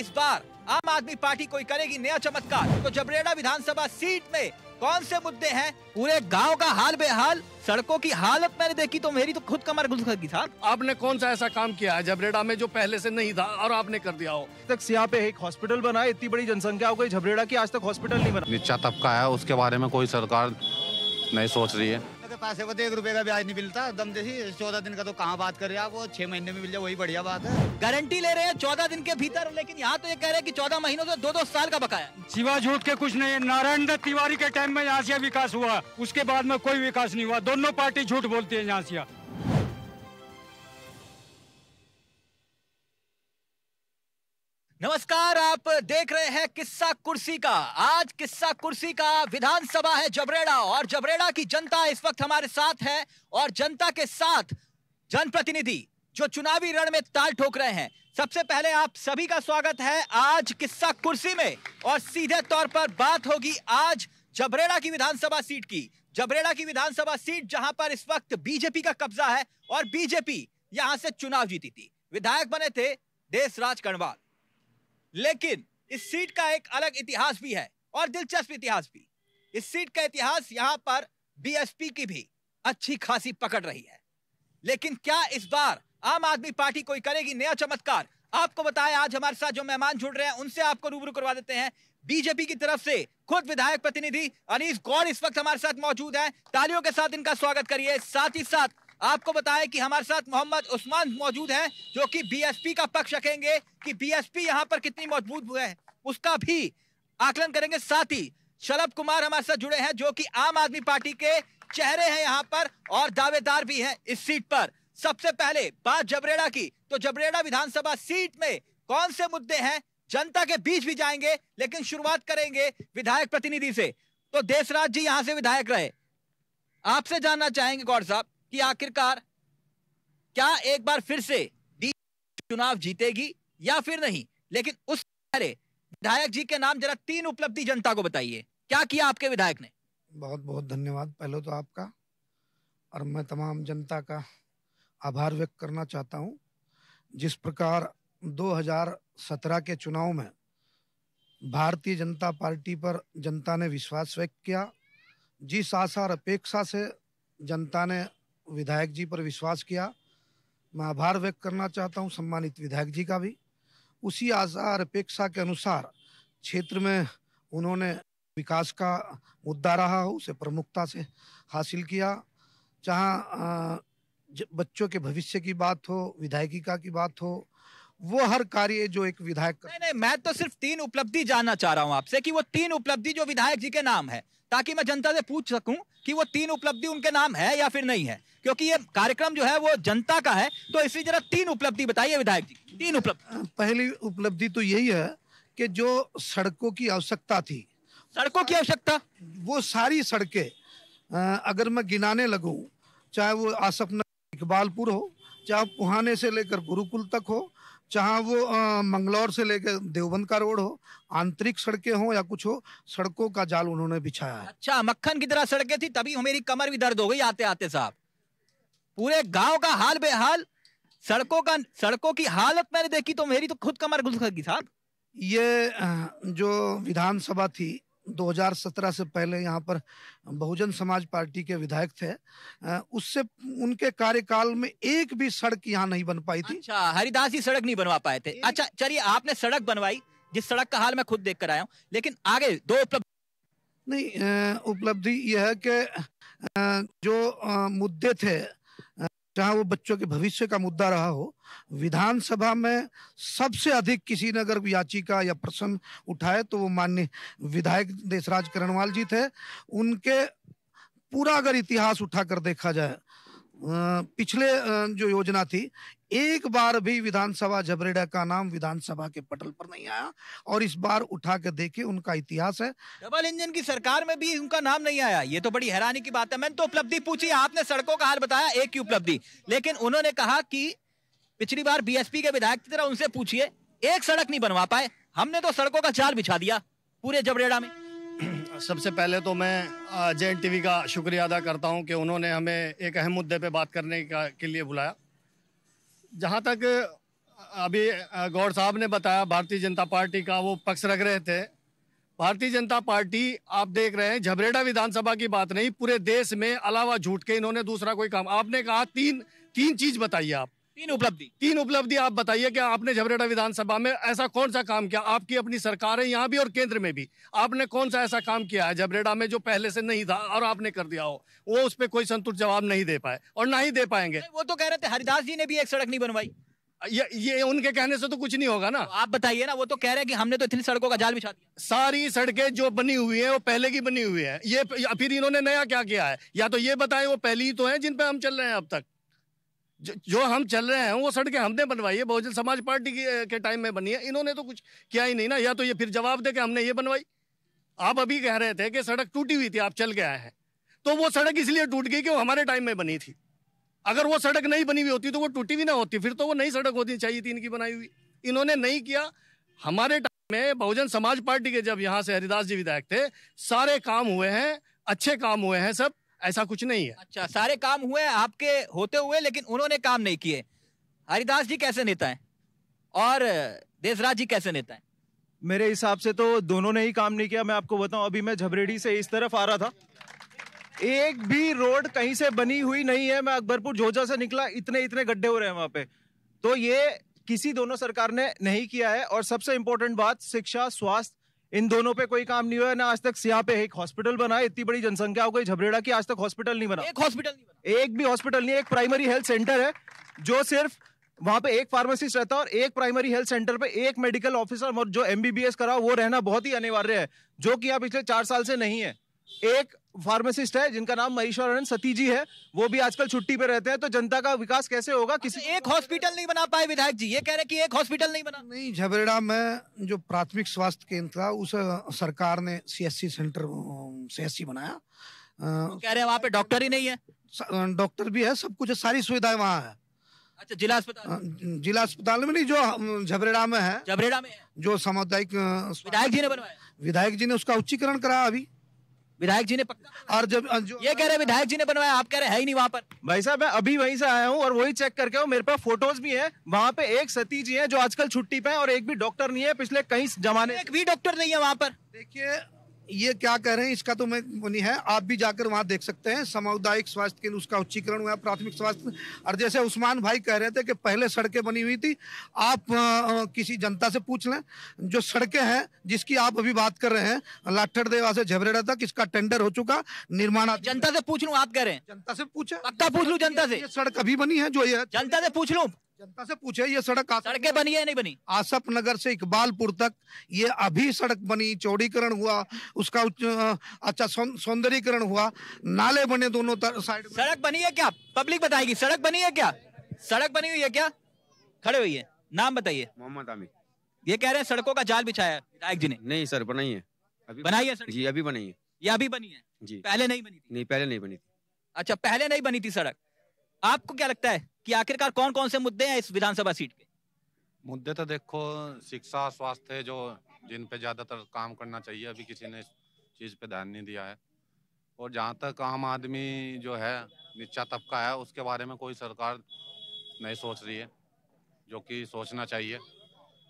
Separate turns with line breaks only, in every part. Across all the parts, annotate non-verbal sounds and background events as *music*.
इस बार आम आदमी पार्टी कोई करेगी नया चमत्कार तो जबरेड़ा विधानसभा सीट में कौन से मुद्दे हैं पूरे गांव का हाल बेहाल सड़कों की हालत मैंने देखी तो मेरी तो खुद कमर घुस गई था
आपने कौन सा ऐसा काम किया है जबरेड़ा में जो पहले से नहीं था और आपने कर दिया हो
तक यहाँ पे एक हॉस्पिटल बना इतनी बड़ी जनसंख्या हो गई जबरेडा की आज तक हॉस्पिटल नहीं बना नीचा तबका है उसके बारे में कोई सरकार नहीं सोच रही है
पैसे को एक रुपए का ब्याज नहीं मिलता दम देसी चौदह दिन का तो कहाँ बात कर रहे आप वो छह महीने में मिल जाए वही बढ़िया बात है गारंटी ले रहे हैं चौदह दिन के भीतर लेकिन यहाँ तो ये कह रहे हैं की चौदह महीनों से दो दो साल का बकाया
सिवा झूठ के कुछ नहीं नारायण दत्त तिवारी के टाइम में यहाँ से विकास हुआ उसके बाद में कोई विकास नहीं हुआ दोनों पार्टी झूठ बोलती है यहाँ से
नमस्कार आप देख रहे हैं किस्सा कुर्सी का आज किस्सा कुर्सी का विधानसभा है जबरेड़ा और जबरेड़ा की जनता इस वक्त हमारे साथ है और जनता के साथ जनप्रतिनिधि जो चुनावी रण में ताल ठोक रहे हैं सबसे पहले आप सभी का स्वागत है आज किस्सा कुर्सी में और सीधे तौर पर बात होगी आज जबरेड़ा की विधानसभा सीट की जबरेड़ा की विधानसभा सीट जहां पर इस वक्त बीजेपी का कब्जा है और बीजेपी यहां से चुनाव जीती थी विधायक बने थे देशराज कणवाल लेकिन इस सीट का एक अलग इतिहास भी है और दिलचस्प इतिहास भी इस सीट का इतिहास यहाँ पर बीएसपी की भी अच्छी खासी पकड़ रही है लेकिन क्या इस बार आम आदमी पार्टी कोई करेगी नया चमत्कार आपको बताया आज हमारे साथ जो मेहमान जुड़ रहे हैं उनसे आपको रूबरू करवा देते हैं बीजेपी की तरफ से खुद विधायक प्रतिनिधि अनिश गौर इस वक्त हमारे साथ मौजूद हैं तालियों के साथ इनका स्वागत करिए साथ ही साथ आपको बताएं कि हमारे साथ मोहम्मद उस्मान मौजूद हैं जो कि बीएसपी का पक्ष रखेंगे कि बीएसपी यहां पर कितनी मजबूत हुए हैं उसका भी आकलन करेंगे साथ ही शलभ कुमार हमारे साथ जुड़े हैं जो कि आम आदमी पार्टी के चेहरे हैं यहाँ पर और दावेदार भी हैं इस सीट पर सबसे पहले बात जबरेड़ा की तो जबरेड़ा विधानसभा सीट में कौन से मुद्दे हैं जनता के बीच भी जाएंगे लेकिन शुरुआत करेंगे विधायक प्रतिनिधि से तो देशराज जी यहाँ से विधायक रहे आपसे जानना चाहेंगे गौर साहब कि आखिरकार क्या एक बार फिर से चुनाव जीतेगी या फिर नहीं लेकिन उस अरे विधायक जी के नाम जरा तीन उपलब्धि जनता को बताइए क्या किया आपके विधायक ने
बहुत बहुत धन्यवाद पहले तो आपका और मैं तमाम जनता का आभार व्यक्त करना चाहता हूँ जिस प्रकार 2017 के चुनाव में भारतीय जनता पार्टी पर जनता ने विश्वास व्यक्त किया जिस आशा और अपेक्षा से जनता ने विधायक जी पर विश्वास किया मैं आभार व्यक्त करना चाहता हूं सम्मानित विधायक जी का भी उसी आसार अपेक्षा के अनुसार क्षेत्र में उन्होंने विकास का मुद्दा रहा हो उसे प्रमुखता से हासिल किया जहाँ बच्चों के भविष्य की बात हो विधायिका की बात हो वो हर कार्य जो एक विधायक कर... नहीं नहीं मैं तो सिर्फ
तीन उपलब्धि जानना चाह रहा हूँ आपसे कि वो तीन उपलब्धि जो विधायक जी के नाम है ताकि मैं जनता से पूछ सकूं कि वो तीन उपलब्धि उनके नाम है या फिर नहीं है क्योंकि ये कार्यक्रम जो है वो जनता का है
तो इसी जरा तीन उपलब्धि बताइए विधायक जी तीन उपलब्धि पहली उपलब्धि तो यही है कि जो सड़कों की आवश्यकता थी सड़कों की आवश्यकता वो सारी सड़कें अगर मैं गिनाने लगूं चाहे वो आसफ इकबालपुर हो चाहे पुहाने से लेकर गुरुकुल तक हो चाहे वो मंगलौर से लेकर देवबंद का रोड हो आंतरिक सड़कें हो या कुछ हो सड़कों का जाल उन्होंने बिछाया है अच्छा
मक्खन की तरह सड़कें थी तभी मेरी कमर भी दर्द हो गई आते आते साहब पूरे गांव का हाल बेहाल
सड़कों का सड़कों की हालत मैंने देखी तो मेरी तो खुद कमर घुस गई साहब ये जो विधानसभा थी 2017 से पहले यहाँ पर बहुजन समाज पार्टी के विधायक थे उससे उनके कार्यकाल में एक भी सड़क यहाँ नहीं बन पाई थी
अच्छा हरिदास जी सड़क नहीं बनवा पाए थे एक... अच्छा चलिए आपने सड़क बनवाई जिस सड़क का हाल मैं खुद देख कर आया हूँ लेकिन आगे दो उपलब्ध
नहीं उपलब्धि यह है कि जो मुद्दे थे चाहे वो बच्चों के भविष्य का मुद्दा रहा हो विधानसभा में सबसे अधिक किसी ने अगर याचिका या प्रश्न उठाए तो वो मान्य विधायक देशराज करणवाल जी थे उनके पूरा अगर इतिहास उठाकर देखा जाए पिछले जो योजना थी एक बार भी विधानसभा जबरेडा का नाम विधानसभा के पटल पर नहीं आया और इस बार उठा के देखे उनका इतिहास है
डबल इंजन की सरकार में भी उनका नाम नहीं आया ये तो बड़ी हैरानी की बात है मैंने तो उपलब्धि पूछी आपने सड़कों का हाल बताया एक ही उपलब्धि लेकिन उन्होंने कहा कि पिछली बार बीएसपी के विधायक की तरह उनसे पूछिए एक सड़क नहीं बनवा पाए हमने तो सड़कों का चाल बिछा दिया पूरे जबरेड़ा में
*clears throat* सबसे पहले तो मैं जे एन टी का शुक्रिया अदा करता हूं कि उन्होंने हमें एक अहम मुद्दे पे बात करने का के लिए बुलाया जहां तक अभी गौर साहब ने बताया भारतीय जनता पार्टी का वो पक्ष रख रहे थे भारतीय जनता पार्टी आप देख रहे हैं झबरेडा विधानसभा की बात नहीं पूरे देश में अलावा झूठ के इन्होंने दूसरा कोई काम आपने कहा तीन तीन चीज़ बताइए आप तीन उपलब्धि तीन उपलब्धि आप बताइए कि आपने झबरेटा विधानसभा में ऐसा कौन सा काम किया आपकी अपनी सरकार है यहाँ भी और केंद्र में भी आपने कौन सा ऐसा काम किया है झबरेटा में जो पहले से नहीं था और आपने कर दिया हो वो उस पर कोई संतुष्ट जवाब नहीं दे पाए और ना ही दे पाएंगे
वो तो कह रहे थे हरिदास जी ने
भी एक सड़क नहीं बनवाई ये ये उनके कहने से तो कुछ नहीं होगा ना तो आप बताइए ना वो तो कह रहे हैं कि हमने तो इतनी सड़कों का जाल बिछा दिया सारी सड़कें जो बनी हुई है वो पहले की बनी हुई है ये फिर इन्होंने नया क्या किया है या तो ये बताएं वो पहली ही तो है जिन पे हम चल रहे हैं अब तक जो, हम चल रहे हैं वो सड़कें हमने बनवाई है बहुजन समाज पार्टी के टाइम में बनी है इन्होंने तो कुछ किया ही नहीं ना या तो ये फिर जवाब दे के हमने ये बनवाई आप अभी कह रहे थे कि सड़क टूटी हुई थी आप चल गया है हैं तो वो सड़क इसलिए टूट गई कि वो हमारे टाइम में बनी थी अगर वो सड़क नहीं बनी हुई होती तो वो टूटी भी ना होती फिर तो वो नई सड़क होनी चाहिए थी इनकी बनाई हुई इन्होंने नहीं किया हमारे टाइम में बहुजन समाज पार्टी के जब यहाँ से हरिदास जी विधायक थे सारे काम हुए हैं अच्छे काम हुए
हैं सब ऐसा कुछ नहीं है अच्छा सारे काम हुए आपके होते हुए लेकिन उन्होंने काम नहीं किए
हरिदास जी कैसे नेता है और देशराज जी कैसे नेता है मेरे हिसाब से तो दोनों ने ही काम नहीं किया मैं आपको बताऊं अभी मैं झबरेड़ी से इस तरफ आ रहा था एक भी रोड कहीं से बनी हुई नहीं है मैं अकबरपुर जोजा से निकला इतने इतने गड्ढे हो रहे हैं वहां पे तो ये किसी दोनों सरकार ने नहीं किया है और सबसे इंपॉर्टेंट बात शिक्षा स्वास्थ्य इन दोनों पे कोई काम नहीं हुआ ना आज तक सिया पे एक हॉस्पिटल बना है इतनी बड़ी जनसंख्या हो गई झबरेड़ा की आज तक हॉस्पिटल नहीं बना एक हॉस्पिटल नहीं बना एक भी हॉस्पिटल नहीं एक प्राइमरी हेल्थ सेंटर है जो सिर्फ वहाँ पे एक फार्मासिस्ट रहता है और एक प्राइमरी हेल्थ सेंटर पे एक मेडिकल ऑफिसर और जो एमबीबीएस करा वो रहना बहुत ही अनिवार्य है जो कि यहाँ पिछले चार साल से नहीं है एक फार्मासिस्ट है जिनका नाम महेश्वर सती जी है वो भी आजकल छुट्टी पे रहते हैं तो जनता का विकास कैसे होगा किसी एक हॉस्पिटल नहीं बना पाए विधायक जी ये कह रहे कि एक हॉस्पिटल नहीं बना
नहीं झबरेड़ा में जो प्राथमिक स्वास्थ्य केंद्र था उस सरकार ने सीएससी सेंटर सीएससी बनाया तो कह रहे हैं वहाँ पे डॉक्टर ही नहीं है डॉक्टर भी है सब कुछ है सारी सुविधाएं वहाँ है अच्छा जिला अस्पताल जिला अस्पताल में नहीं जो झबरेड़ा में है झबरेड़ा में जो सामुदायिक
विधायक जी ने बनवाया विधायक जी ने उसका उच्चीकरण कराया अभी विधायक जी ने पक्का और जब जो ये कह रहे विधायक जी ने बनवाया आप कह रहे है ही नहीं वहाँ पर भाई साहब मैं अभी वहीं से आया हूँ और वही चेक करके हूँ मेरे पास फोटोज भी है वहाँ पे एक सती जी है जो आजकल छुट्टी पे है और एक भी डॉक्टर नहीं है पिछले कई जमाने एक भी डॉक्टर नहीं है वहाँ पर देखिए ये क्या कह रहे हैं इसका तो मैं नहीं है आप भी जाकर
वहाँ देख सकते हैं सामुदायिक स्वास्थ्य केंद्र उसका उच्चीकरण हुआ प्राथमिक स्वास्थ्य और जैसे उस्मान भाई कह रहे थे कि पहले सड़कें बनी हुई थी आप आ, किसी जनता से पूछ लें जो सड़कें हैं जिसकी आप अभी बात कर रहे हैं लाठर देवा से झबरेड़ा तक इसका टेंडर हो चुका निर्माण जनता से पूछ लू आप कह रहे हैं जनता से पूछे पूछ लू जनता से सड़क अभी बनी है जो ये जनता से पूछ लू जनता से पूछे ये सड़क सड़कें बनी है नहीं बनी आसफ नगर से इकबालपुर तक ये अभी सड़क बनी चौड़ीकरण हुआ उसका अच्छा सौंदर्यकरण हुआ नाले बने दोनों साइड सड़क बनी है क्या पब्लिक बताएगी सड़क बनी है क्या सड़क बनी
हुई है क्या खड़े हुई है नाम बताइए मोहम्मद आमिर ये कह रहे हैं सड़कों का जाल बिछाया विधायक जी ने नहीं सर बनाई है अभी बनाई है सड़क जी अभी बनाई है ये अभी बनी है जी पहले नहीं बनी थी नहीं पहले नहीं बनी थी अच्छा पहले नहीं बनी थी सड़क आपको क्या लगता है कि आखिरकार कौन कौन से मुद्दे हैं इस विधानसभा सीट के
मुद्दे तो देखो शिक्षा स्वास्थ्य जो जिन पे ज्यादातर काम करना चाहिए अभी किसी ने इस चीज पे ध्यान नहीं दिया है और जहाँ तक आम आदमी जो है निचा तबका है उसके बारे में कोई सरकार नहीं सोच रही है जो कि सोचना चाहिए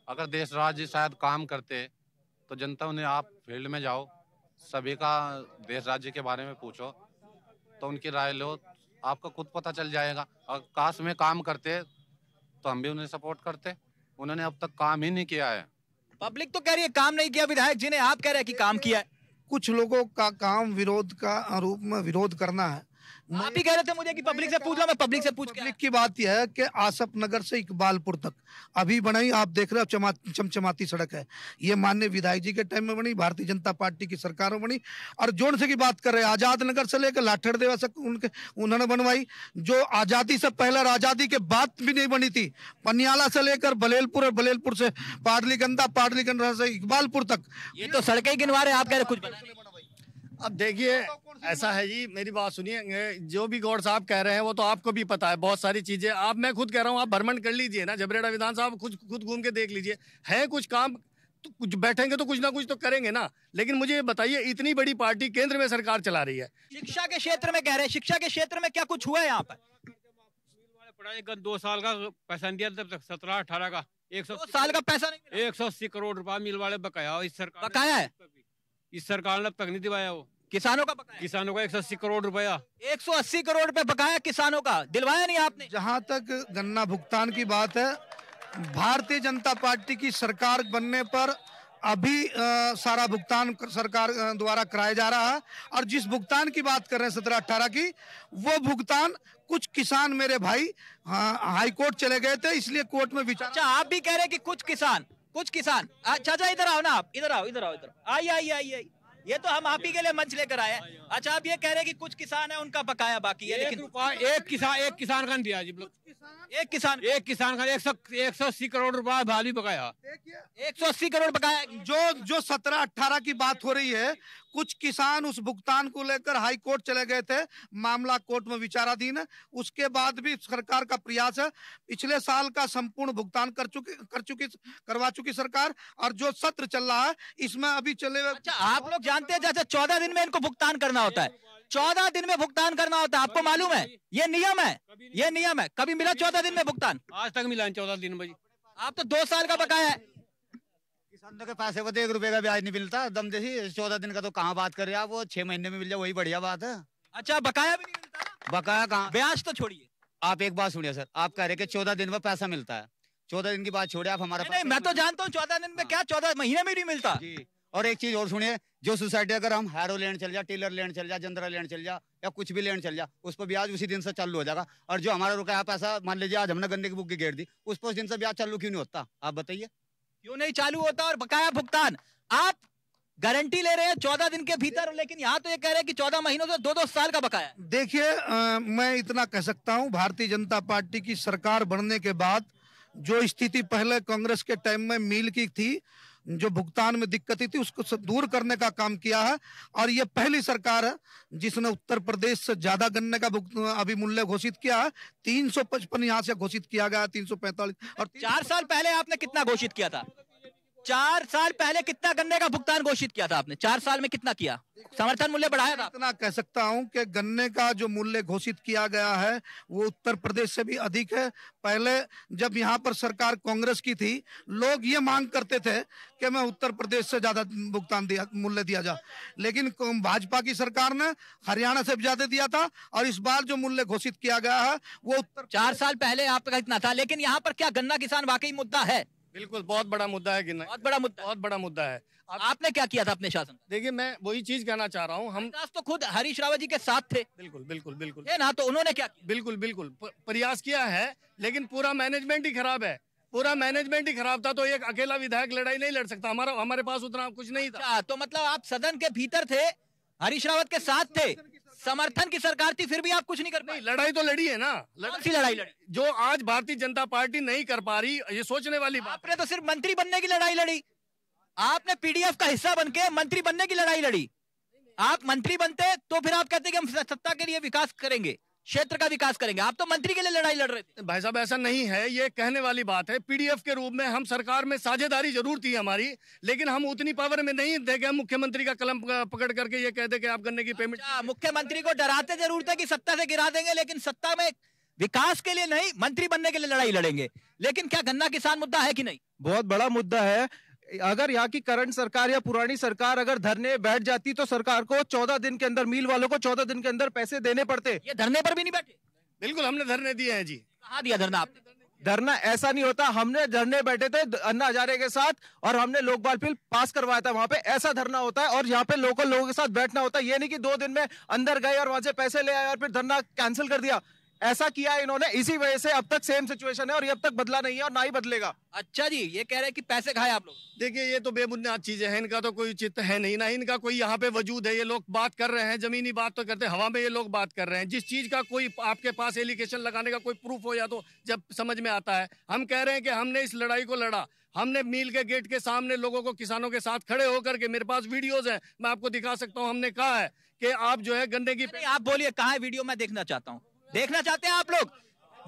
अगर देश राज्य शायद काम करते तो जनता उन्हें आप फील्ड में जाओ सभी का देश राज्य के बारे में पूछो तो उनकी राय लो आपका खुद पता चल जाएगा और काश में काम करते तो हम भी उन्हें सपोर्ट करते उन्होंने अब तक काम ही नहीं किया है पब्लिक तो कह रही है काम नहीं किया विधायक जी ने आप कह रहे हैं कि काम किया है कुछ लोगों का काम विरोध का रूप में विरोध करना है आप भी कह रहे थे मुझे कि पब्लिक से पूछ लो मैं पब्लिक से पूछ पब्लिक की बात यह है कि आसफ नगर से इकबालपुर तक अभी बनाई आप देख रहे हो चमचमाती सड़क है ये मान्य विधायक जी के टाइम में बनी भारतीय जनता पार्टी की सरकार में बनी और जोन से की बात कर रहे हैं आजाद नगर से लेकर लाठर देवा तक उनके उन्होंने बनवाई जो आजादी से पहले और आजादी के बाद भी नहीं बनी थी पनियाला से लेकर बलेलपुर और बलेलपुर से पाडलीगंदा पाडलीगंदा से इकबालपुर तक ये तो सड़कें गिनवा रहे हैं आप कह रहे कुछ अब देखिए ऐसा है जी
मेरी बात सुनिए जो भी गौर साहब कह रहे हैं वो तो आपको भी पता है बहुत सारी चीजें आप मैं खुद कह रहा हूँ आप भ्रमण कर लीजिए ना जबरेड़ा विधानसभा खुद खुद घूम के देख लीजिए है कुछ काम तो कुछ बैठेंगे तो कुछ ना कुछ तो करेंगे ना लेकिन मुझे बताइए इतनी बड़ी पार्टी केंद्र में सरकार चला रही है
शिक्षा
के क्षेत्र में कह रहे हैं शिक्षा के क्षेत्र में क्या कुछ हुआ है यहाँ
पर दो साल का पैसा नहीं दिया तक सत्रह अठारह का एक सौ साल का पैसा नहीं एक सौ अस्सी करोड़ रुपया मिल वाले बकाया
इस सरकार बकाया है इस सरकार ने अब तक नहीं दिवाया वो किसानों का बकाया किसानों का एक सौ अस्सी
करोड़ रुपया एक सौ अस्सी करोड़ रुपया बकाया किसानों का दिलवाया नहीं आपने जहाँ तक गन्ना भुगतान की बात है भारतीय जनता पार्टी की सरकार बनने पर अभी आ, सारा भुगतान सरकार द्वारा कराया जा रहा है और जिस भुगतान की बात कर रहे हैं सत्रह अट्ठारह की वो भुगतान कुछ किसान मेरे भाई हाई कोर्ट चले गए थे इसलिए कोर्ट में विचार अच्छा आप भी कह रहे हैं कि कुछ किसान कुछ किसान अच्छा अच्छा इधर आओ ना
आप इधर आओ इधर आओ इधर आइए आइए आइए ये तो हम आप ही के लिए मंच लेकर आए अच्छा आप ये कह रहे हैं कि कुछ किसान है उनका बकाया बाकी है लेकिन एक किसान एक किसान का दिया जी मतलब। एक किसान
एक किसान का एक सौ एक सौ अस्सी करोड़ रुपया भाली बकाया एक सौ अस्सी करोड़ बकाया जो जो सत्रह अठारह की बात हो रही है कुछ किसान उस भुगतान को लेकर हाई कोर्ट चले गए थे मामला कोर्ट में विचाराधीन है उसके बाद भी सरकार का प्रयास है पिछले साल का संपूर्ण भुगतान कर चुकी कर चुकी करवा चुकी सरकार और जो सत्र चल रहा है इसमें अभी चले अच्छा आप लोग जानते हैं जैसे चौदह दिन में इनको भुगतान करना होता है चौदह
दिन में भुगतान करना होता है आपको मालूम है ये नियम है ये नियम है कभी मिला चौदह दिन में भुगतान आज तक मिला चौदह दिन में आप तो दो साल का बकाया है के पैसे को एक रुपए का ब्याज नहीं मिलता दम दे चौदह दिन का तो कहाँ बात कर रहे आप वो छह महीने में मिल जाए वही बढ़िया बात है अच्छा बकाया भी नहीं मिलता बकाया कहाँ ब्याज तो छोड़िए आप एक बात सुनिए सर आप कह रहे कि चौदह दिन में पैसा मिलता है चौदह दिन की बात छोड़े आप हमारा नहीं, मैं तो जानता हूँ चौदह दिन में हाँ। क्या चौदह महीने में नहीं मिलता और एक चीज और सुनिए जो सोसाइटी अगर हम हैरो लेन चल जाए टेलर लैंड चल जाए जनरल लैंड चल जाए या कुछ भी लैंड चल जाए उस पर ब्याज उसी दिन से चालू हो जाएगा और जो हमारा रुका है पैसा मान लीजिए आज हमने गंदे की बुक की गेट दी उस पर उस दिन से ब्याज चालू क्यों नहीं होता आप बताइए क्यों नहीं चालू होता और बकाया भुगतान आप गारंटी ले रहे हैं चौदह दिन के भीतर लेकिन यहाँ तो ये कह रहे हैं कि चौदह महीनों से दो दो साल का बकाया
देखिए मैं इतना कह सकता हूँ भारतीय जनता पार्टी की सरकार बनने के बाद जो स्थिति पहले कांग्रेस के टाइम में मील की थी जो भुगतान में दिक्कतें थी उसको दूर करने का काम किया है और ये पहली सरकार है जिसने उत्तर प्रदेश से ज्यादा गन्ने का अभी मूल्य घोषित किया है तीन सौ पचपन यहाँ से घोषित किया गया तीन सौ पैंतालीस और चार साल पहले आपने कितना घोषित किया था चार साल पहले कितना गन्ने का भुगतान घोषित किया था आपने चार साल में कितना किया समर्थन मूल्य बढ़ाया था इतना कह सकता हूं कि गन्ने का जो मूल्य घोषित किया गया है वो उत्तर प्रदेश से भी अधिक है पहले जब यहाँ पर सरकार कांग्रेस की थी लोग ये मांग करते थे कि मैं उत्तर प्रदेश से ज्यादा भुगतान दिया मूल्य दिया जा लेकिन भाजपा की सरकार ने हरियाणा से भी ज्यादा दिया था और इस बार जो मूल्य घोषित किया गया है वो उत्तर चार साल पहले आपका इतना था
लेकिन यहाँ पर क्या गन्ना किसान वाकई मुद्दा है
बिल्कुल बहुत बड़ा मुद्दा है बहुत बड़ा मुद्दा बहुत बड़ा मुद्दा है आप, आपने क्या किया था अपने शासन देखिए मैं वही चीज कहना चाह रहा हूँ हम तो खुद हरीश रावत जी के साथ थे बिल्कुल बिल्कुल बिल्कुल ना तो उन्होंने क्या बिल्कुल बिल्कुल प्रयास किया है लेकिन पूरा मैनेजमेंट ही खराब है पूरा मैनेजमेंट ही खराब था तो एक अकेला विधायक लड़ाई नहीं लड़ सकता हमारा हमारे पास
उतना कुछ नहीं था अच्छा, तो मतलब आप सदन के भीतर थे हरीश रावत के साथ थे समर्थन की सरकार थी फिर भी आप कुछ नहीं कर पाए लड़ाई तो लड़ी है ना लड़ाई लड़ाई लड़ी जो आज भारतीय जनता पार्टी नहीं कर पा रही ये सोचने वाली बात आपने तो सिर्फ मंत्री बनने की लड़ाई लड़ी आपने पीडीएफ का हिस्सा बनके मंत्री बनने की लड़ाई लड़ी आप मंत्री बनते तो फिर आप कहते कि हम सत्ता के लिए विकास करेंगे क्षेत्र का विकास करेंगे आप तो मंत्री के लिए लड़ाई लड़ रहे थे भाई साहब ऐसा नहीं है
ये कहने वाली बात है पीडीएफ के रूप में हम सरकार में साझेदारी जरूर थी हमारी लेकिन हम उतनी
पावर में नहीं थे कि हम मुख्यमंत्री का कलम पकड़ करके ये कह दे कि आप गन्ने की पेमेंट अच्छा, मुख्यमंत्री को डराते जरूर थे कि सत्ता से गिरा देंगे लेकिन सत्ता में विकास के लिए नहीं मंत्री बनने के लिए लड़ाई लड़ेंगे लेकिन क्या गन्ना किसान मुद्दा है कि नहीं
बहुत बड़ा मुद्दा है अगर यहाँ की करंट सरकार या पुरानी सरकार अगर धरने बैठ जाती तो सरकार को चौदह दिन के अंदर मील वालों को चौदह दिन के अंदर पैसे देने पड़ते ये धरने पर भी नहीं बैठे बिल्कुल हमने धरने दिए हैं जी कहा दिया धरना आपने धरना ऐसा नहीं होता हमने धरने बैठे थे अन्ना हजारे के साथ और हमने लोकपाल बिल पास करवाया था वहां पे ऐसा धरना होता है और यहाँ पे लोकल लोगों के साथ बैठना होता है ये नहीं कि दो दिन में अंदर गए और वहां से पैसे ले आए और फिर धरना कैंसिल कर दिया ऐसा किया है इन्होंने इसी वजह से अब तक सेम सिचुएशन है और ये अब तक बदला नहीं है और ना ही बदलेगा अच्छा जी ये कह रहे हैं कि पैसे खाए आप लोग देखिए ये तो बेबुनियाद चीजें
हैं इनका तो कोई चित्त है नहीं ना इनका कोई यहाँ पे वजूद है ये लोग बात कर रहे हैं जमीनी बात तो करते हवा में ये लोग बात कर रहे हैं जिस चीज का कोई आपके पास एलिगेशन लगाने का कोई प्रूफ हो या तो जब समझ में आता है हम कह रहे हैं कि हमने इस लड़ाई को लड़ा हमने मील के गेट के सामने लोगों को किसानों के साथ खड़े होकर के मेरे पास वीडियोज है मैं आपको दिखा सकता हूँ हमने कहा है कि आप जो है गंदे की आप
बोलिए कहा है वीडियो मैं देखना चाहता हूँ देखना चाहते हैं आप लोग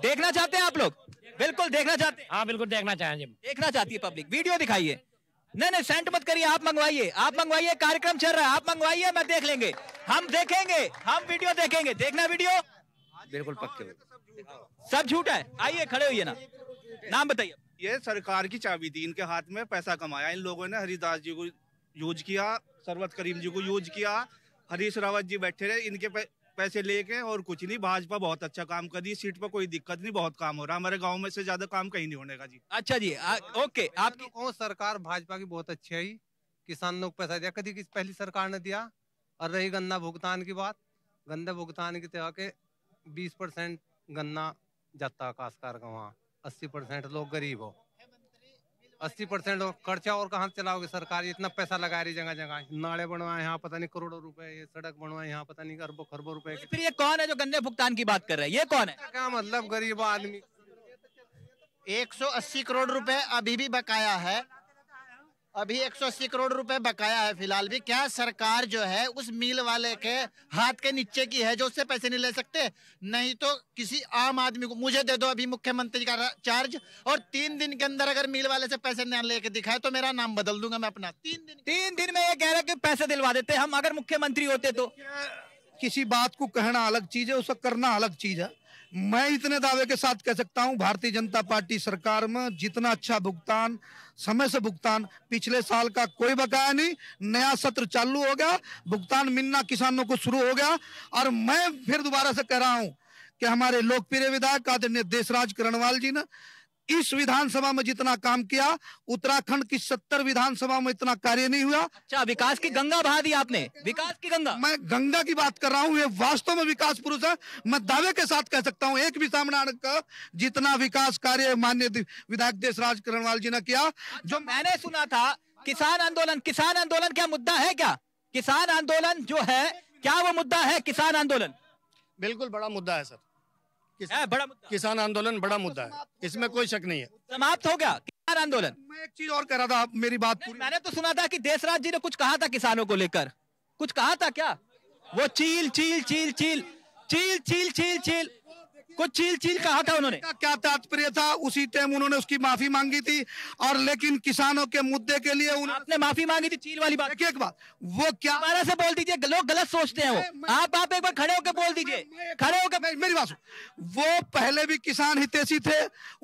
देखना चाहते हैं आप लोग बिल्कुल देखना चाहते हैं हाँ बिल्कुल देखना चाहेंगे देखना चाहती है पब्लिक वीडियो दिखाइए नहीं नहीं सेंट मत करिए आप मंगवाइए आप मंगवाइए कार्यक्रम चल रहा है आप मंगवाइए मैं देख लेंगे हम देखेंगे हम वीडियो
देखेंगे देखना वीडियो बिल्कुल पक्के सब झूठ है आइए खड़े होइए ना नाम बताइए ये सरकार की चाबी थी इनके हाथ में पैसा कमाया इन लोगों ने हरिदास जी को यूज किया सरवत करीम जी को यूज किया हरीश रावत जी बैठे रहे इनके पैसे लेके और कुछ नहीं भाजपा बहुत अच्छा काम कर रही है सीट पर कोई दिक्कत नहीं बहुत काम हो रहा है हमारे गांव में से ज्यादा काम कहीं नहीं होने का जी अच्छा जी आ, ओके आपकी तो कौन सरकार भाजपा की बहुत अच्छी है
किसान लोग पैसा दिया कभी किस पहली सरकार ने दिया और रही गन्ना भुगतान की बात गन्ना भुगतान की तरह तो के बीस गन्ना जाता काशकार का वहाँ
अस्सी लोग गरीब हो अस्सी परसेंट खर्चा और कहाँ चलाओगे सरकार इतना पैसा लगा रही जगह जगह नाले बनवाए यहाँ पता नहीं करोड़ों रुपए ये सड़क बनवाए यहाँ पता नहीं अरबों खरबों रुपए
फिर ये कौन है जो गन्ने भुगतान की बात कर रहे हैं ये कौन
है क्या मतलब गरीब आदमी
180 करोड़ रुपए अभी भी बकाया है अभी 180 करोड़
रुपए बकाया है फिलहाल भी क्या सरकार जो है उस मिल वाले के हाथ के नीचे की है जो उससे पैसे नहीं ले सकते नहीं तो किसी आम आदमी को मुझे दे दो अभी मुख्यमंत्री का
चार्ज और तीन दिन के अंदर अगर मिल वाले से पैसे ना लेके दिखाए तो मेरा नाम बदल दूंगा मैं अपना तीन दिन
तीन दिन में ये कह रहे की पैसे दिलवा देते हम अगर मुख्यमंत्री होते तो किसी बात को कहना अलग चीज है उसको करना अलग चीज है मैं इतने दावे के साथ कह सकता हूं भारतीय जनता पार्टी सरकार में जितना अच्छा भुगतान समय से भुगतान पिछले साल का कोई बकाया नहीं नया सत्र चालू हो गया भुगतान मिलना किसानों को शुरू हो गया और मैं फिर दोबारा से कह रहा हूं कि हमारे लोकप्रिय विधायक आदरणीय देशराज करणवाल जी ने इस विधानसभा में जितना काम किया उत्तराखंड की सत्तर विधानसभा में इतना कार्य नहीं हुआ अच्छा विकास की गंगा बहा दी आपने विकास की गंगा मैं गंगा की बात कर रहा हूँ ये वास्तव में विकास पुरुष है मैं दावे के साथ कह सकता हूँ एक भी सामना का जितना विकास कार्य मान्य विधायक देशराज करणवाल जी ने किया अच्छा, जो मैंने सुना था किसान आंदोलन
किसान आंदोलन क्या मुद्दा है क्या किसान आंदोलन जो है क्या वो मुद्दा है किसान आंदोलन
बिल्कुल बड़ा मुद्दा है सर किस, बड़ा किसान आंदोलन बड़ा मुद्दा है इसमें
कोई शक नहीं है समाप्त हो गया किसान आंदोलन मैं एक चीज और कह रहा था आप मेरी बात पूरी मैंने तो सुना था कि देशराज जी ने कुछ कहा था किसानों को लेकर कुछ कहा था क्या वो चील चील चील चील
चील चील चील चील कुछ चील चील कहा था उन्होंने क्या तात्पर्य था उसी टाइम उन्होंने उसकी माफी मांगी थी और लेकिन किसानों के मुद्दे के लिए उन्होंने माफी मांगी थी चील वाली बात एक बात वो क्या दोबारा से बोल दीजिए लोग गलत सोचते हैं वो आप आप एक बार खड़े होकर बोल दीजिए खड़े होकर मेरी बात वो पहले भी किसान हितेशी थे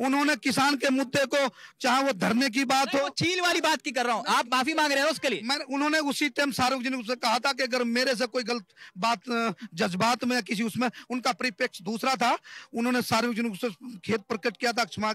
उन्होंने किसान के मुद्दे को चाहे वो धरने की बात हो चील वाली बात की कर रहा हूँ आप माफी मांग रहे हो उसके लिए मैंने उन्होंने उसी टाइम शाहरुख जी ने कहा था कि अगर मेरे से कोई गलत बात जज्बात में किसी उसमें उनका परिप्रेक्ष्य दूसरा था उन्होंने सार्वजनिक खेत प्रकट किया था हाँ,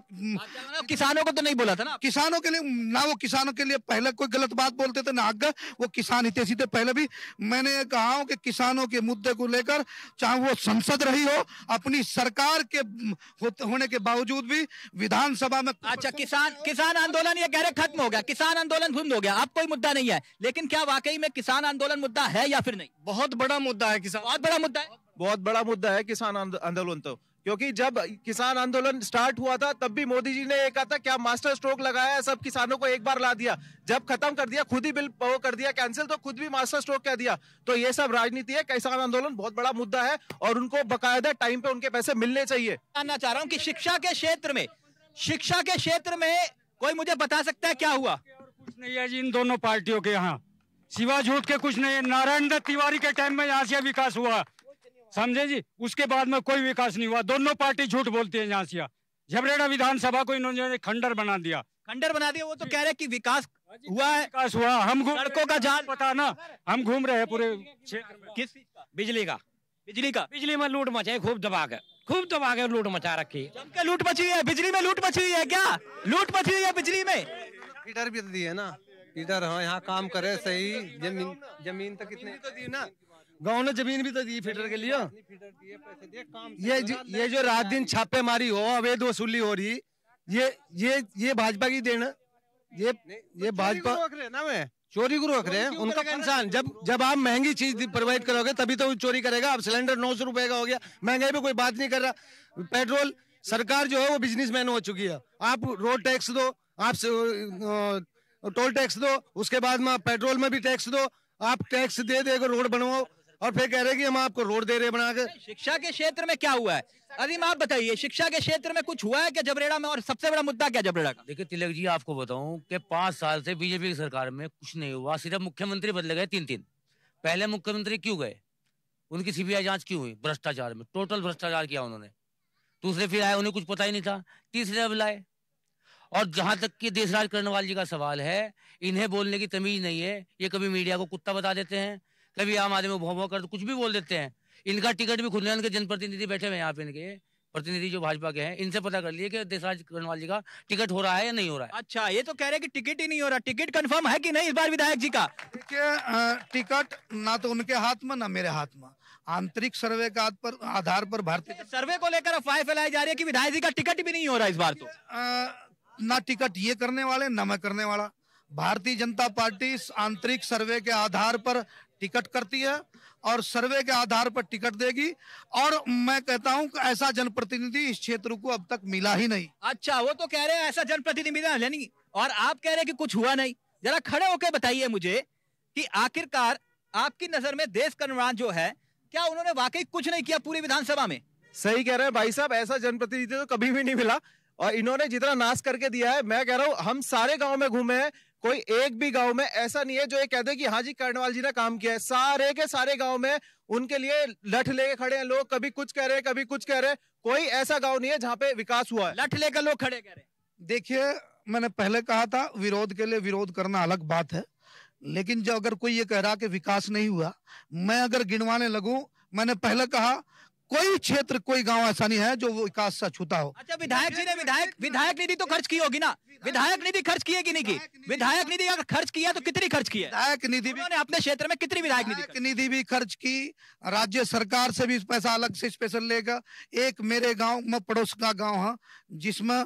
किसानों को तो नहीं बोला था ना किसानों के लिए ना वो किसानों के लिए पहले कोई गलत बात बोलते थे ना आगे वो किसान हित थे पहले भी मैंने कहा कि किसानों के मुद्दे को लेकर चाहे वो संसद रही हो अपनी सरकार के होने के बावजूद भी विधानसभा में अच्छा किसान किसान आंदोलन ये कह रहे खत्म हो गया किसान आंदोलन भूम हो गया अब कोई मुद्दा नहीं
है लेकिन क्या वाकई में किसान आंदोलन मुद्दा है या फिर नहीं
बहुत बड़ा मुद्दा है किसान बहुत बड़ा मुद्दा है बहुत बड़ा मुद्दा है किसान आंदोलन तो क्योंकि जब किसान आंदोलन स्टार्ट हुआ था तब भी मोदी जी ने ये कहा था क्या मास्टर स्ट्रोक लगाया सब किसानों को एक बार ला दिया जब खत्म कर दिया खुद ही बिल वो कर दिया कैंसिल तो खुद भी मास्टर स्ट्रोक कह दिया तो ये सब राजनीति है किसान आंदोलन बहुत बड़ा मुद्दा है और उनको बकायदा टाइम पे उनके पैसे मिलने चाहिए जानना चाह रहा हूँ की शिक्षा के क्षेत्र में
शिक्षा के क्षेत्र में कोई मुझे बता सकता है क्या हुआ कुछ नहीं है जी इन दोनों पार्टियों के यहाँ सिवा झूठ के कुछ नहीं है नारायण दत्त तिवारी के टाइम में यहाँ से विकास हुआ समझे जी उसके बाद में कोई विकास नहीं हुआ दोनों पार्टी झूठ बोलती है से झबरेड़ा विधानसभा को इन्होंने खंडर बना दिया खंडर बना दिया वो तो कह रहे कि विकास हाँ हुआ है विकास हुआ हम सड़कों का जान पता ना हम घूम रहे हैं पूरे किस बिजली का बिजली का बिजली में लूट मचाई खूब दबा के खूब दबा के लूट मचा रखी है लूट मची हुई है बिजली में लूट मची
हुई है क्या लूट मची हुई है बिजली में फीटर भी तो दिए ना फीटर हाँ यहाँ काम करे सही जमीन जमीन तो कितनी तो दी ना गाँव ने जमीन भी तो दी फिटर के लिए काम ये जो, ये जो रात दिन छापेमारी हो अवैध वसूली हो रही ये ये ये भाजपा की देन ये तो ये भाजपा चोरी को रोक रहे हैं उनका कंसर्न जब जब आप महंगी चीज प्रोवाइड करोगे तभी तो चोरी करेगा अब सिलेंडर नौ सौ रुपए का हो गया महंगाई पे कोई बात नहीं कर रहा पेट्रोल सरकार जो है वो बिजनेसमैन हो चुकी है आप रोड टैक्स दो आप टोल टैक्स दो उसके बाद में पेट्रोल में भी टैक्स दो आप टैक्स दे देगा रोड बनवाओ और फिर कह रहे कि हम आपको रोड दे रहे बना
के शिक्षा के क्षेत्र में क्या हुआ है अजीम आप बताइए शिक्षा के क्षेत्र में कुछ हुआ है क्या जबरेड़ा में और सबसे बड़ा मुद्दा क्या जबरेड़ा का
देखिए तिलक जी आपको बताऊं कि पांच साल से बीजेपी की सरकार में कुछ नहीं हुआ सिर्फ मुख्यमंत्री बदले गए तीन तीन पहले मुख्यमंत्री क्यों गए उनकी सीबीआई जांच क्यों हुई भ्रष्टाचार में टोटल भ्रष्टाचार किया उन्होंने दूसरे फिर आए उन्हें कुछ पता ही नहीं था तीसरे अब लाए और जहां तक कि देशराज करणवाल जी का सवाल है इन्हें बोलने की तमीज नहीं है ये कभी मीडिया को कुत्ता बता देते हैं कभी आम आदमी को कर तो कुछ भी बोल देते हैं इनका टिकट भी खुद के जनप्रतिनिधि बैठे हुए हैं यहाँ पे इनके प्रतिनिधि जो भाजपा के हैं इनसे पता कर लिए कि देशराज करणवाल
जी का टिकट हो रहा है या नहीं हो रहा है अच्छा ये तो कह रहे हैं कि टिकट ही नहीं हो रहा टिकट कंफर्म है कि नहीं इस बार विधायक जी का देखिए टिकट ना तो उनके हाथ में ना मेरे हाथ में आंतरिक सर्वे का पर आधार पर भारतीय सर्वे को लेकर अफवाह फैलाई जा रही है कि विधायक जी का टिकट भी नहीं हो रहा इस बार तो ना टिकट ये करने वाले ना मैं करने वाला भारतीय जनता पार्टी आंतरिक सर्वे के आधार पर टिकट करती है और सर्वे के आधार पर टिकट देगी और मैं कहता हूं कि ऐसा जनप्रतिनिधि इस क्षेत्र को अब तक मिला ही नहीं अच्छा वो
तो कह रहे हैं ऐसा जनप्रतिनिधि मिला नहीं और आप कह रहे हैं कि कुछ हुआ नहीं जरा खड़े होकर बताइए मुझे कि आखिरकार आपकी नजर में देश का निर्माण जो है क्या उन्होंने वाकई कुछ नहीं
किया पूरी विधानसभा में सही कह रहे हैं भाई साहब ऐसा जनप्रतिनिधि तो कभी भी नहीं मिला और इन्होंने जितना नाश करके दिया है मैं कह रहा हूँ हम सारे गाँव में घूमे हैं कोई एक भी गांव में ऐसा नहीं है जो ये कह दे कि हाँ जी कर्णवाल जी ने काम किया है सारे के सारे गांव में उनके लिए लठ लेके खड़े हैं लोग कभी कुछ कह रहे हैं कभी कुछ कह रहे हैं कोई ऐसा गांव नहीं है जहां पे विकास हुआ है लठ लेकर लोग खड़े कह रहे हैं देखिए
मैंने पहले कहा था विरोध के लिए विरोध करना अलग बात है लेकिन जो अगर कोई ये कह रहा कि विकास नहीं हुआ मैं अगर गिनवाने लगू मैंने पहले कहा कोई क्षेत्र कोई गांव ऐसा नहीं है जो विकास से छूता हो
अच्छा विधायक जी ने विधायक विधायक निधि तो खर्च की होगी ना विधायक निधि खर्च की है कि नहीं की विधायक निधि अगर खर्च किया तो कितनी खर्च की है
विधायक निधि भी अपने क्षेत्र में कितनी विधायक निधि निधि भी खर्च की राज्य सरकार से भी पैसा अलग से स्पेशल लेगा एक मेरे गाँव में पड़ोस का गाँव है हाँ, जिसमें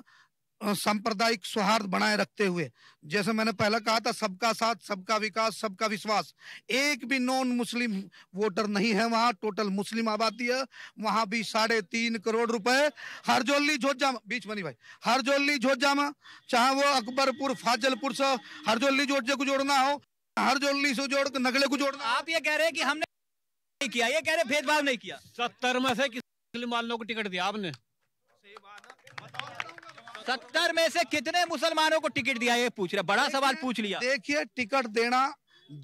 सांप्रदायिक सौहार्द बनाए रखते हुए जैसे मैंने पहला कहा था सबका साथ सबका विकास सबका विश्वास एक भी नॉन मुस्लिम वोटर नहीं है वहाँ टोटल मुस्लिम आबादी है वहाँ भी साढ़े तीन करोड़ रुपए हरजोली झोजामा बीच बनी भाई हरजोली झोजामा चाहे वो अकबरपुर फाजलपुर से हरजोली झोजे को जोड़ना हो हरजोली से जोड़ नगले को जोड़ना आप ये कह रहे हैं कि हमने नहीं किया ये कह रहे भेदभाव नहीं किया
सत्तर में से किसी मुस्लिम वालों को टिकट दिया आपने सत्तर
में से कितने मुसलमानों को टिकट दिया ये पूछ रहे बड़ा सवाल पूछ लिया देखिए टिकट देना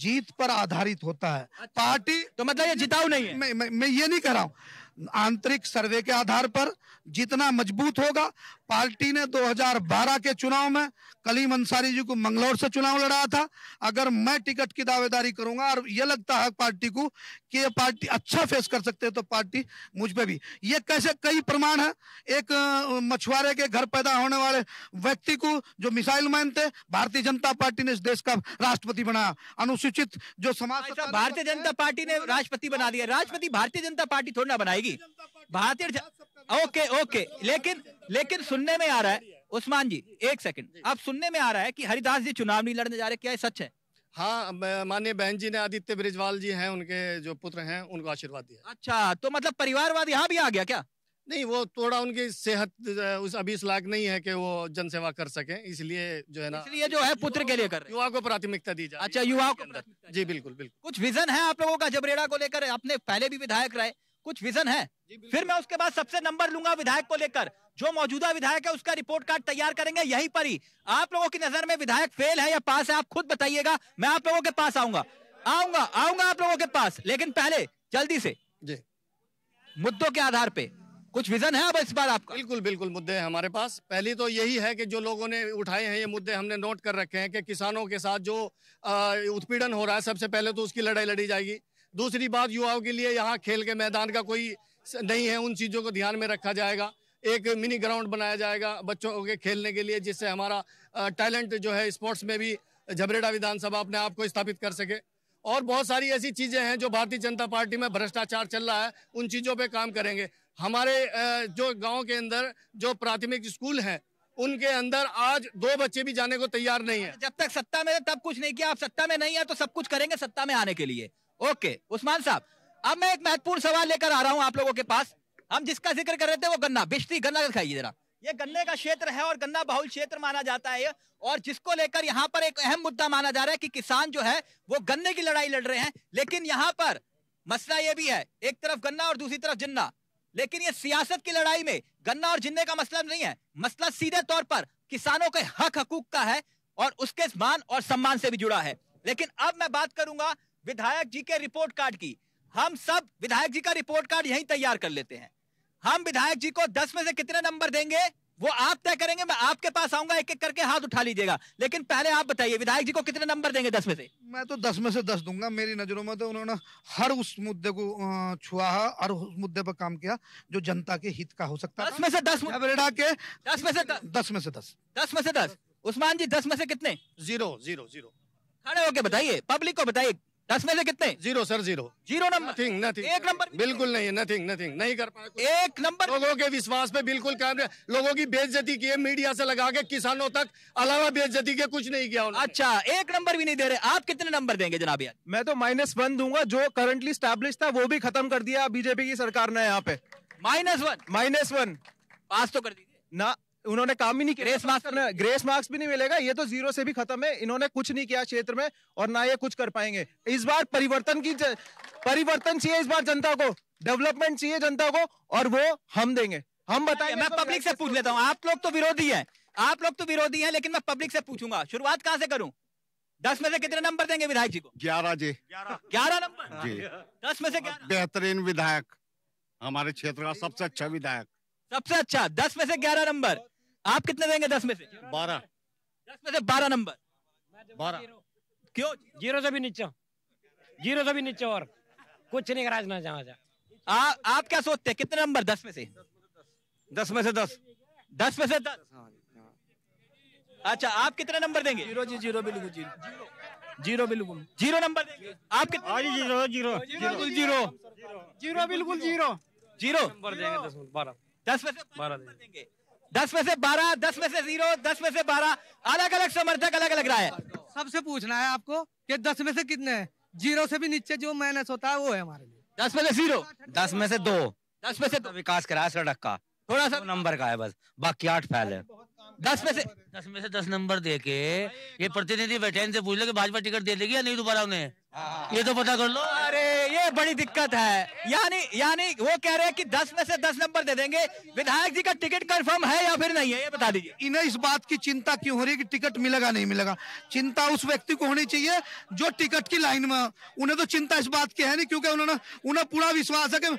जीत पर आधारित होता है अच्छा। पार्टी तो मतलब ये जिताऊ नहीं है मैं, मैं, मैं ये नहीं कर रहा हूँ आंतरिक सर्वे के आधार पर जितना मजबूत होगा पार्टी ने 2012 के चुनाव में कलीम अंसारी जी को मंगलौर से चुनाव लड़ाया था अगर मैं टिकट की दावेदारी करूंगा और यह लगता है पार्टी को कि ये पार्टी अच्छा फेस कर सकते हैं तो पार्टी मुझ पर भी ये कैसे कई प्रमाण है एक मछुआरे के घर पैदा होने वाले व्यक्ति को जो मिसाइल मैन थे भारतीय जनता पार्टी ने इस देश का राष्ट्रपति बनाया अनुसूचित जो समाज भारतीय जनता पार्टी ने राष्ट्रपति बना दिया राष्ट्रपति भारतीय जनता पार्टी थोड़ी ना
बनाएगी भारतीय ओके ओके तो लेकिन तो लेकिन तो सुनने में आ रहा है उस्मान जी एक सेकंड आप सुनने में आ रहा है कि हरिदास जी चुनाव नहीं लड़ने जा रहे क्या है सच है हाँ
माननीय बहन जी ने आदित्य ब्रिजवाल जी हैं उनके जो पुत्र हैं उनको आशीर्वाद दिया अच्छा तो मतलब परिवारवाद यहाँ भी आ गया क्या नहीं वो थोड़ा उनकी सेहत उस अभी इस लायक नहीं है कि वो जनसेवा कर सके इसलिए जो है ना इसलिए जो है पुत्र के लिए कर रहे युवा को प्राथमिकता दी जाए अच्छा युवाओं को जी बिल्कुल बिल्कुल
कुछ विजन है आप लोगों का जबरेड़ा को लेकर अपने पहले भी विधायक रहे कुछ विजन है फिर मैं उसके बाद सबसे नंबर लूंगा विधायक को लेकर जो मौजूदा विधायक है उसका रिपोर्ट कार्ड तैयार करेंगे यही पर ही आप लोगों की नजर में विधायक फेल है या पास है आप खुद बताइएगा मैं आप लोगों के पास आऊंगा आऊंगा आऊंगा आप लोगों के पास लेकिन पहले जल्दी से जी
मुद्दों के आधार पे कुछ विजन है अब इस बार आपका बिल्कुल बिल्कुल मुद्दे हैं हमारे पास पहली तो यही है कि जो लोगों ने उठाए हैं ये मुद्दे हमने नोट कर रखे हैं कि किसानों के साथ जो उत्पीड़न हो रहा है सबसे पहले तो उसकी लड़ाई लड़ी जाएगी दूसरी बात युवाओं के लिए यहाँ खेल के मैदान का कोई नहीं है उन चीज़ों को ध्यान में रखा जाएगा एक मिनी ग्राउंड बनाया जाएगा बच्चों के खेलने के लिए जिससे हमारा टैलेंट जो है स्पोर्ट्स में भी झबरेड़ा विधानसभा अपने आप को स्थापित कर सके और बहुत सारी ऐसी चीज़ें हैं जो भारतीय जनता पार्टी में भ्रष्टाचार चल रहा है उन चीज़ों पर काम करेंगे हमारे जो गाँव के अंदर जो प्राथमिक स्कूल हैं उनके
अंदर आज दो बच्चे भी जाने को तैयार नहीं है जब तक सत्ता में तब कुछ नहीं किया आप सत्ता में नहीं है तो सब कुछ करेंगे सत्ता में आने के लिए ओके उस्मान साहब अब मैं एक महत्वपूर्ण सवाल लेकर आ रहा हूँ आप लोगों के पास हम जिसका जिक्र कर रहे थे वो गन्ना बिश्ती गन्ना दिखाइए जरा ये गन्ने का क्षेत्र है और गन्ना बहुल क्षेत्र माना जाता है और जिसको लेकर यहाँ पर एक अहम मुद्दा माना जा रहा है कि किसान जो है वो गन्ने की लड़ाई लड़ रहे हैं लेकिन यहाँ पर मसला ये भी है एक तरफ गन्ना और दूसरी तरफ जिन्ना लेकिन ये सियासत की लड़ाई में गन्ना और जिन्ने का मसला नहीं है मसला सीधे तौर पर किसानों के हक हकूक का है और उसके मान और सम्मान से भी जुड़ा है लेकिन अब मैं बात करूंगा विधायक जी के रिपोर्ट कार्ड की हम सब विधायक जी का रिपोर्ट कार्ड यही तैयार कर लेते हैं हम विधायक जी को दस में से कितने नंबर देंगे वो आप तय करेंगे मैं आपके पास आऊंगा एक एक करके हाथ उठा लीजिएगा लेकिन पहले आप बताइए विधायक जी को कितने नंबर देंगे दस में से
मैं तो दस में से दस दूंगा मेरी नजरों में तो उन्होंने हर उस मुद्दे को छुआ है और उस मुद्दे पर काम किया जो जनता के हित का हो सकता है दस में से दस बेटा के दस में से दस में से दस दस में से दस उस्मान जी दस में से कितने जीरो जीरो जीरो खड़े होके बताइए
पब्लिक को बताइए दस में से कितने zero sir zero zero number nothing nothing एक नंबर बिल्कुल नहीं नथिंग नथिंग नहीं कर पाए एक नंबर लोगों के विश्वास पे बिल्कुल काम लोगों की बेइज्जती की है मीडिया से लगा के किसानों तक अलावा बेइज्जती के कुछ नहीं किया अच्छा एक नंबर भी नहीं दे रहे आप कितने नंबर
देंगे जनाब यार मैं तो माइनस वन दूंगा जो करंटली स्टैब्लिश था वो भी खत्म कर दिया बीजेपी की सरकार ने यहाँ पे minus one minus one pass तो कर दीजिए ना उन्होंने काम ही नहीं किया ग्रेस मार्क्स ने ग्रेस मार्क्स भी नहीं मिलेगा ये तो जीरो से भी खत्म है इन्होंने कुछ नहीं किया क्षेत्र में और ना ये कुछ कर पाएंगे इस बार परिवर्तन की परिवर्तन चाहिए इस बार जनता को डेवलपमेंट चाहिए जनता को और वो हम देंगे हम बताएंगे मैं पब्लिक से पूछ लेता हूँ आप लोग तो विरोधी है
आप लोग तो विरोधी है लेकिन मैं पब्लिक से पूछूंगा शुरुआत कहाँ से करूँ दस में से कितने नंबर देंगे विधायक जी को ग्यारह जी ग्यारह नंबर जी दस में से
बेहतरीन विधायक हमारे क्षेत्र का सबसे अच्छा विधायक सबसे अच्छा दस में से ग्यारह नंबर आप कितने देंगे दस में से बारह दस में से बारह नंबर बारह क्यों जीरो से भी
नीचे जीरो से भी नीचे और कुछ नहीं करा देना जहाँ आ, आप क्या सोचते हैं कितने नंबर दस में से दस में से दस दस में से दस हाँ, हाँ। अच्छा आप कितने नंबर देंगे जीरो जी जीरो बिल्कुल जीरो जीरो बिल्कुल जीरो नंबर आप कितने हाँ जीरो जीरो बिल्कुल जीरो जीरो बिल्कुल जीरो जीरो
नंबर देंगे दस बारह दस में से बारह देंगे
दस में से बारह दस में से जीरो दस में से बारह अलग अलग समर्थक अलग अलग रहा है सबसे पूछना है आपको कि दस में से कितने हैं जीरो से भी नीचे जो माइनस होता है वो है हमारे लिए दस में से जीरो दस में से दो दस में से दो विकास कराया सड़क का थोड़ा सा नंबर का है बस बाकी आठ फैल है दस में से दस में से दस नंबर दे के ये प्रतिनिधि बैठे इनसे पूछ लो कि भाजपा टिकट दे देगी या नहीं दोबारा उन्हें हाँ। ये तो पता कर लो अरे ये बड़ी दिक्कत है यानी यानी वो कह रहे हैं
कि दस में से दस नंबर दे देंगे विधायक जी का टिकट कंफर्म है या फिर नहीं है ये बता दीजिए इन्हें इस बात की चिंता क्यों हो रही है कि टिकट मिलेगा नहीं मिलेगा चिंता उस व्यक्ति को होनी चाहिए जो टिकट की लाइन में उन्हें तो चिंता इस बात की है नहीं क्योंकि उन्होंने उन्हें पूरा विश्वास है कि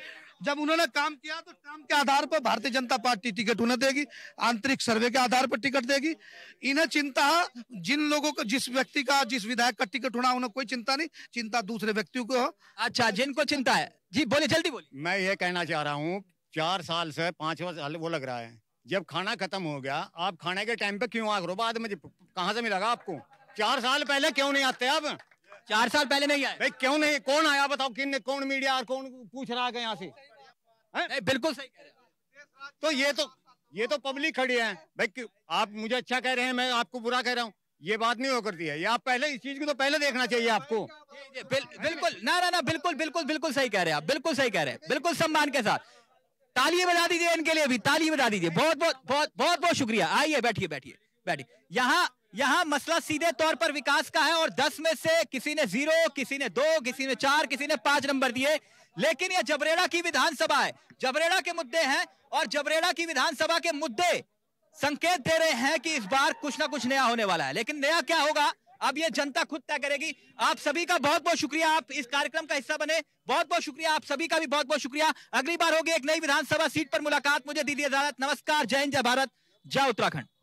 जब उन्होंने काम किया तो काम के आधार पर भारतीय जनता पार्टी टिकट उन्हें देगी आंतरिक सर्वे के आधार पर टिकट देगी इन्हें चिंता जिन लोगों को जिस व्यक्ति का जिस विधायक का टिकट होना उन्हें कोई चिंता नहीं चिंता दूसरे व्यक्तियों को हो अच्छा जिनको चिंता है जी बोले जल्दी बोले मैं ये कहना चाह
रहा हूँ चार साल से पांचवा साल वो लग रहा है जब खाना खत्म हो गया आप खाने के टाइम पे क्यों आ रहे हो बाद में कहा से मिलागा आपको चार साल पहले क्यों नहीं आते आप चार साल पहले नहीं आए भाई क्यों नहीं कौन आया बताओ किन कौन मीडिया और कौन पूछ रहा है यहाँ से बिल्कुल सही तो ये तो ये तो पब्लिक खड़ी है भाई आप मुझे
अच्छा कह रहे हैं मैं आपको बुरा कह रहा हूँ ये बात नहीं होकर करती है ये आप पहले इस चीज को तो पहले देखना चाहिए आपको बिल, बिल्कुल ना ना ना बिल्कुल बिल्कुल बिल्कुल सही कह रहे हैं आप बिल्कुल सही कह रहे हैं बिल्कुल सम्मान के साथ ताली बजा दीजिए इनके लिए भी ताली बजा दीजिए बहुत बहुत बहुत बहुत बहुत शुक्रिया आइए बैठिए बैठिए बैठिए यहाँ यहाँ मसला सीधे तौर पर विकास का है और दस में से किसी ने जीरो किसी ने दो किसी ने चार किसी ने पांच नंबर दिए लेकिन यह जबरेड़ा की विधानसभा है जबरेड़ा के मुद्दे हैं और जबरेड़ा की विधानसभा के मुद्दे संकेत दे रहे हैं कि इस बार कुछ ना कुछ नया होने वाला है लेकिन नया क्या होगा अब ये जनता खुद तय करेगी आप सभी का बहुत बहुत शुक्रिया आप इस कार्यक्रम का हिस्सा बने बहुत बहुत शुक्रिया आप सभी का भी बहुत बहुत शुक्रिया अगली बार होगी एक नई विधानसभा सीट पर मुलाकात मुझे दीदी नमस्कार जय हिंद जय भारत जय उत्तराखंड